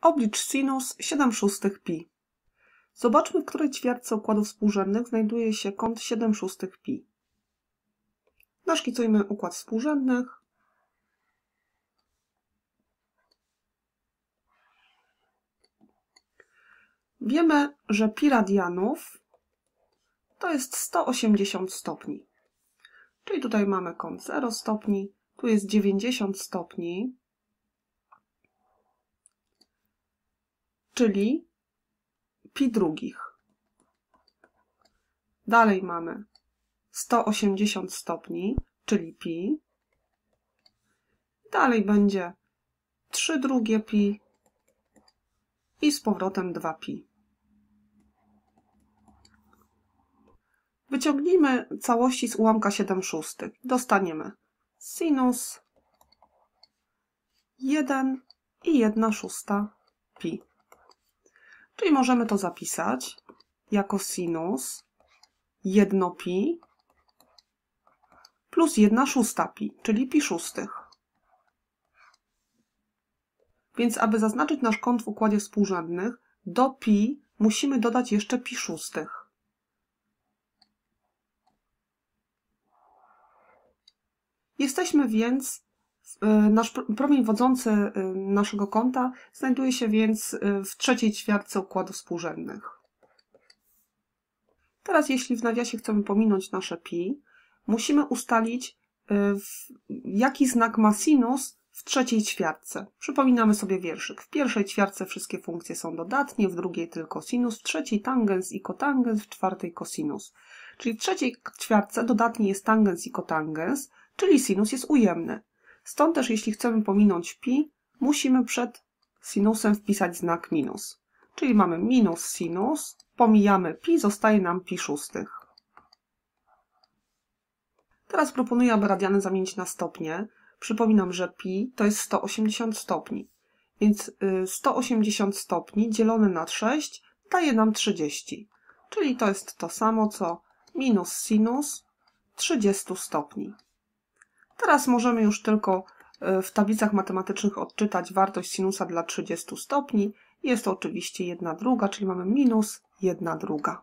Oblicz sinus 7 szóstych pi. Zobaczmy, w której ćwiartce układów współrzędnych znajduje się kąt 7 szóstych pi. Naszkicujmy układ współrzędnych. Wiemy, że pi radianów to jest 180 stopni. Czyli tutaj mamy kąt 0 stopni, tu jest 90 stopni, czyli pi drugich. Dalej mamy 180 stopni, czyli pi. Dalej będzie 3 drugie pi i z powrotem 2 pi. Wyciągnijmy całości z ułamka 7 szóstych. Dostaniemy sinus 1 i 1 szósta pi. Czyli możemy to zapisać jako sinus 1 pi plus 1 szósta pi, czyli pi szóstych. Więc aby zaznaczyć nasz kąt w układzie współrzędnych, do pi musimy dodać jeszcze pi szóstych. Jesteśmy więc Y, nasz promień wodzący y, naszego kąta znajduje się więc y, w trzeciej ćwiartce układów współrzędnych. Teraz jeśli w nawiasie chcemy pominąć nasze pi, musimy ustalić jaki znak ma sinus w trzeciej ćwiartce. Przypominamy sobie wierszyk. W pierwszej ćwiartce wszystkie funkcje są dodatnie, w drugiej tylko sinus, w trzeciej tangens i kotangens, w czwartej kosinus. Czyli w trzeciej ćwiartce dodatni jest tangens i kotangens, czyli sinus jest ujemny. Stąd też jeśli chcemy pominąć pi, musimy przed sinusem wpisać znak minus. Czyli mamy minus sinus, pomijamy pi, zostaje nam pi szóstych. Teraz proponuję, aby radiany zamienić na stopnie. Przypominam, że pi to jest 180 stopni. Więc 180 y, stopni dzielone na 6 daje nam 30. Czyli to jest to samo co minus sinus 30 stopni. Teraz możemy już tylko e, w tablicach matematycznych odczytać wartość sinusa dla 30 stopni. Jest to oczywiście 1 druga, czyli mamy minus 1 druga.